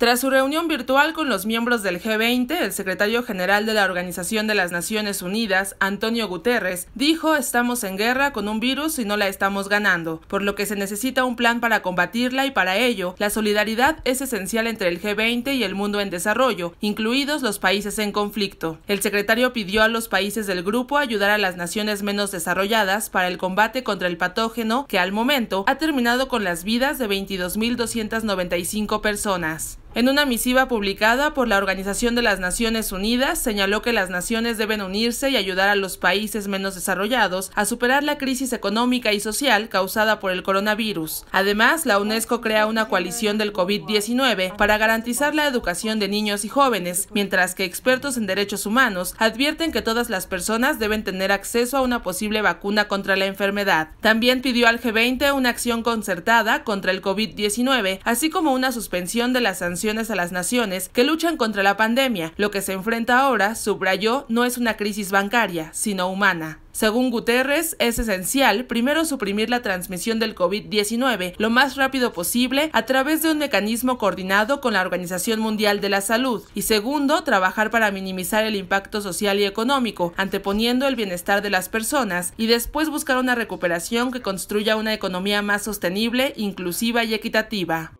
Tras su reunión virtual con los miembros del G20, el secretario general de la Organización de las Naciones Unidas, Antonio Guterres, dijo estamos en guerra con un virus y no la estamos ganando, por lo que se necesita un plan para combatirla y para ello la solidaridad es esencial entre el G20 y el mundo en desarrollo, incluidos los países en conflicto. El secretario pidió a los países del grupo ayudar a las naciones menos desarrolladas para el combate contra el patógeno que al momento ha terminado con las vidas de 22.295 personas. En una misiva publicada por la Organización de las Naciones Unidas, señaló que las naciones deben unirse y ayudar a los países menos desarrollados a superar la crisis económica y social causada por el coronavirus. Además, la UNESCO crea una coalición del COVID-19 para garantizar la educación de niños y jóvenes, mientras que expertos en derechos humanos advierten que todas las personas deben tener acceso a una posible vacuna contra la enfermedad. También pidió al G20 una acción concertada contra el COVID-19, así como una suspensión de las sanciones a las naciones que luchan contra la pandemia. Lo que se enfrenta ahora, subrayó, no es una crisis bancaria, sino humana. Según Guterres, es esencial primero suprimir la transmisión del COVID-19 lo más rápido posible a través de un mecanismo coordinado con la Organización Mundial de la Salud y segundo, trabajar para minimizar el impacto social y económico, anteponiendo el bienestar de las personas y después buscar una recuperación que construya una economía más sostenible, inclusiva y equitativa.